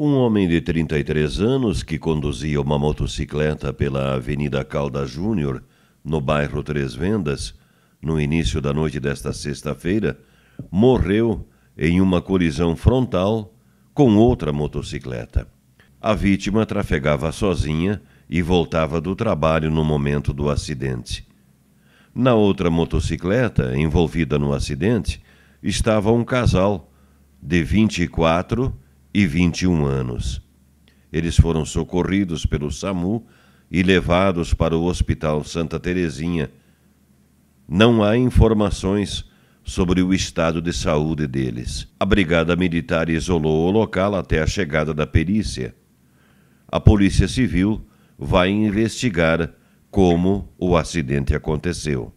Um homem de 33 anos que conduzia uma motocicleta pela Avenida Calda Júnior, no bairro Três Vendas, no início da noite desta sexta-feira, morreu em uma colisão frontal com outra motocicleta. A vítima trafegava sozinha e voltava do trabalho no momento do acidente. Na outra motocicleta, envolvida no acidente, estava um casal de 24 e e 21 anos. Eles foram socorridos pelo SAMU e levados para o Hospital Santa Terezinha. Não há informações sobre o estado de saúde deles. A Brigada Militar isolou o local até a chegada da perícia. A Polícia Civil vai investigar como o acidente aconteceu.